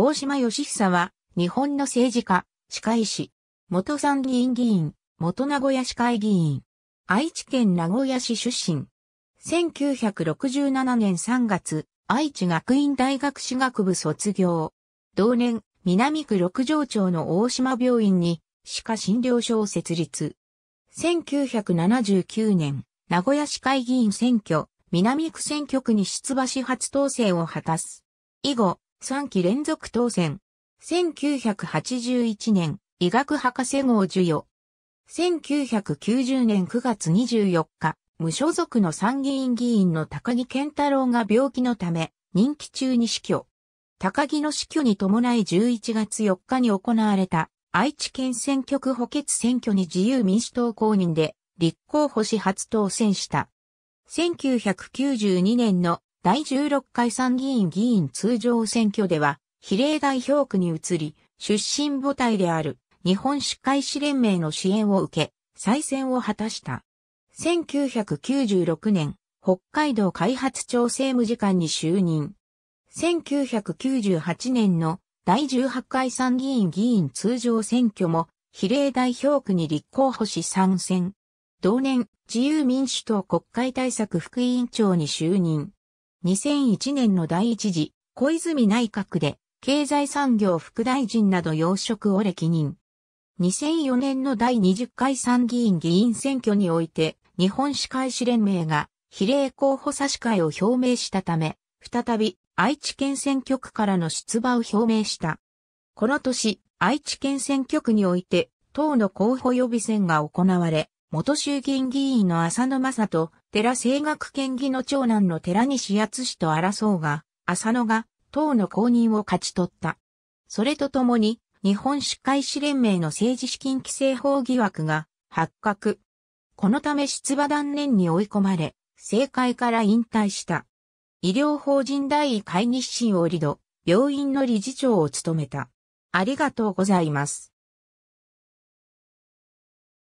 大島義久は、日本の政治家、歯科医師、元参議院議員、元名古屋市会議員、愛知県名古屋市出身。1967年3月、愛知学院大学士学部卒業。同年、南区六条町の大島病院に、歯科診療所を設立。1979年、名古屋市会議員選挙、南区選挙区に出馬し初当選を果たす。以後、3期連続当選。1981年、医学博士号授与。1990年9月24日、無所属の参議院議員の高木健太郎が病気のため、任期中に死去。高木の死去に伴い11月4日に行われた愛知県選挙区補欠選挙に自由民主党公認で立候補し初当選した。1992年の第16回参議院議員通常選挙では、比例代表区に移り、出身母体である日本司会士連盟の支援を受け、再選を果たした。1996年、北海道開発庁政務次官に就任。1998年の第18回参議院議員通常選挙も比例代表区に立候補し参戦。同年、自由民主党国会対策副委員長に就任。2001年の第一次小泉内閣で経済産業副大臣など要職を歴任。2004年の第20回参議院議員選挙において日本司会医連盟が比例候補差し替えを表明したため、再び愛知県選挙区からの出馬を表明した。この年、愛知県選挙区において、党の候補予備選が行われ、元衆議院議員の浅野正と、寺政学県議の長男の寺西厚氏と争うが、浅野が党の公認を勝ち取った。それとともに、日本司会士連盟の政治資金規正法疑惑が発覚。このため出馬断念に追い込まれ、政界から引退した。医療法人大医会日清をリド、病院の理事長を務めた。ありがとうございます。